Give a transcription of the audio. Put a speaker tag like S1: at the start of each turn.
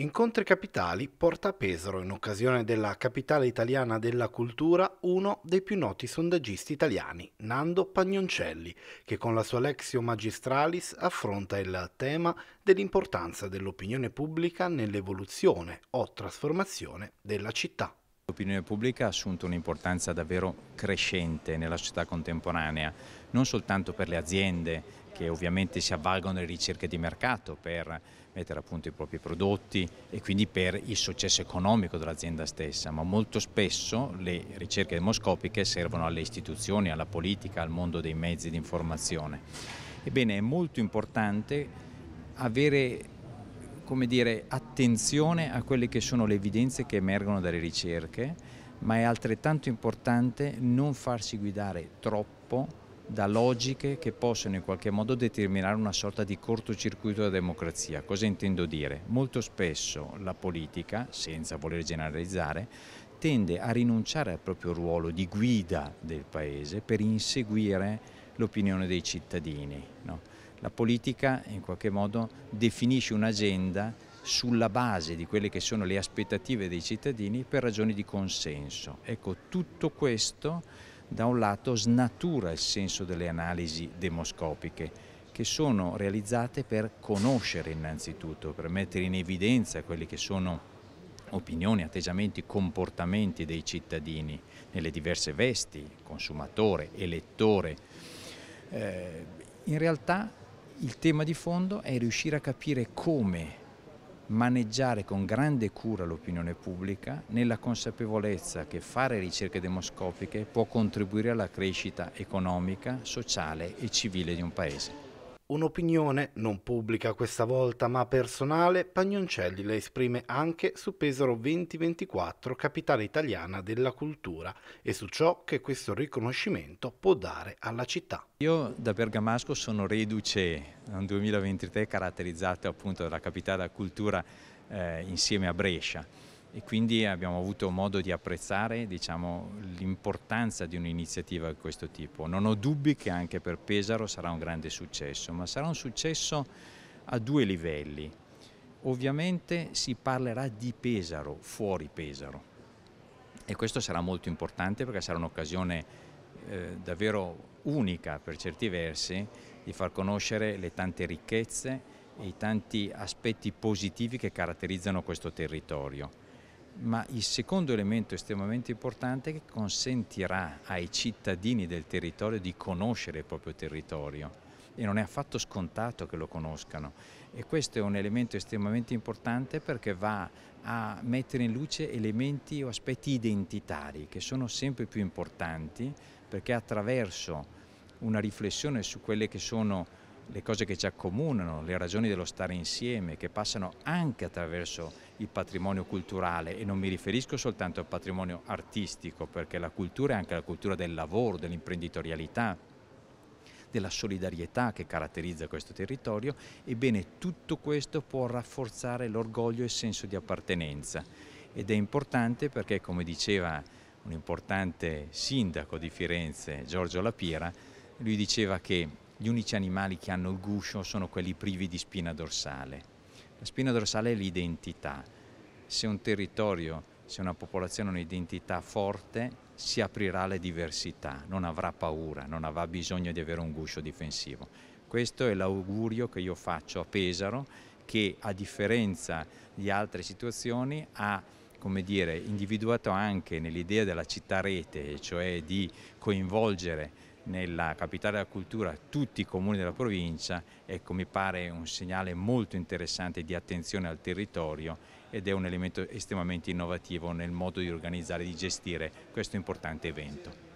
S1: Incontri Capitali porta a Pesaro, in occasione della Capitale Italiana della Cultura, uno dei più noti sondaggisti italiani, Nando Pagnoncelli, che con la sua Lexio Magistralis affronta il tema dell'importanza dell'opinione pubblica nell'evoluzione o trasformazione della città. L'opinione pubblica
S2: ha assunto un'importanza davvero crescente nella società contemporanea, non soltanto per le aziende che ovviamente si avvalgono delle ricerche di mercato per mettere a punto i propri prodotti e quindi per il successo economico dell'azienda stessa, ma molto spesso le ricerche demoscopiche servono alle istituzioni, alla politica, al mondo dei mezzi di informazione. Ebbene, è molto importante avere come dire, attenzione a quelle che sono le evidenze che emergono dalle ricerche, ma è altrettanto importante non farsi guidare troppo da logiche che possono in qualche modo determinare una sorta di cortocircuito della democrazia. Cosa intendo dire? Molto spesso la politica, senza voler generalizzare, tende a rinunciare al proprio ruolo di guida del Paese per inseguire l'opinione dei cittadini. No? La politica in qualche modo definisce un'agenda sulla base di quelle che sono le aspettative dei cittadini per ragioni di consenso. Ecco, tutto questo da un lato snatura il senso delle analisi demoscopiche che sono realizzate per conoscere innanzitutto, per mettere in evidenza quelli che sono opinioni, atteggiamenti, comportamenti dei cittadini nelle diverse vesti, consumatore, elettore. Eh, in realtà il tema di fondo è riuscire a capire come maneggiare con grande cura l'opinione pubblica nella consapevolezza che fare ricerche demoscopiche può contribuire alla crescita economica, sociale e
S1: civile di un paese. Un'opinione, non pubblica questa volta ma personale, Pagnoncelli la esprime anche su Pesaro 2024, capitale italiana della cultura, e su ciò che questo riconoscimento può dare alla città. Io
S2: da Bergamasco sono reduce a un 2023 caratterizzato appunto dalla capitale della cultura eh, insieme a Brescia e quindi abbiamo avuto modo di apprezzare diciamo, l'importanza di un'iniziativa di questo tipo. Non ho dubbi che anche per Pesaro sarà un grande successo, ma sarà un successo a due livelli. Ovviamente si parlerà di Pesaro, fuori Pesaro e questo sarà molto importante perché sarà un'occasione eh, davvero unica per certi versi di far conoscere le tante ricchezze e i tanti aspetti positivi che caratterizzano questo territorio ma il secondo elemento estremamente importante è che consentirà ai cittadini del territorio di conoscere il proprio territorio e non è affatto scontato che lo conoscano e questo è un elemento estremamente importante perché va a mettere in luce elementi o aspetti identitari che sono sempre più importanti perché attraverso una riflessione su quelle che sono le cose che ci accomunano, le ragioni dello stare insieme, che passano anche attraverso il patrimonio culturale e non mi riferisco soltanto al patrimonio artistico, perché la cultura è anche la cultura del lavoro, dell'imprenditorialità, della solidarietà che caratterizza questo territorio, ebbene tutto questo può rafforzare l'orgoglio e il senso di appartenenza ed è importante perché come diceva un importante sindaco di Firenze, Giorgio Lapiera, lui diceva che gli unici animali che hanno il guscio sono quelli privi di spina dorsale. La spina dorsale è l'identità. Se un territorio, se una popolazione ha un'identità forte, si aprirà alle diversità, non avrà paura, non avrà bisogno di avere un guscio difensivo. Questo è l'augurio che io faccio a Pesaro, che a differenza di altre situazioni ha come dire, individuato anche nell'idea della città rete, cioè di coinvolgere nella capitale della cultura tutti i comuni della provincia, ecco, mi pare un segnale molto interessante di attenzione al territorio ed è un elemento estremamente innovativo nel modo di organizzare e di gestire questo importante evento.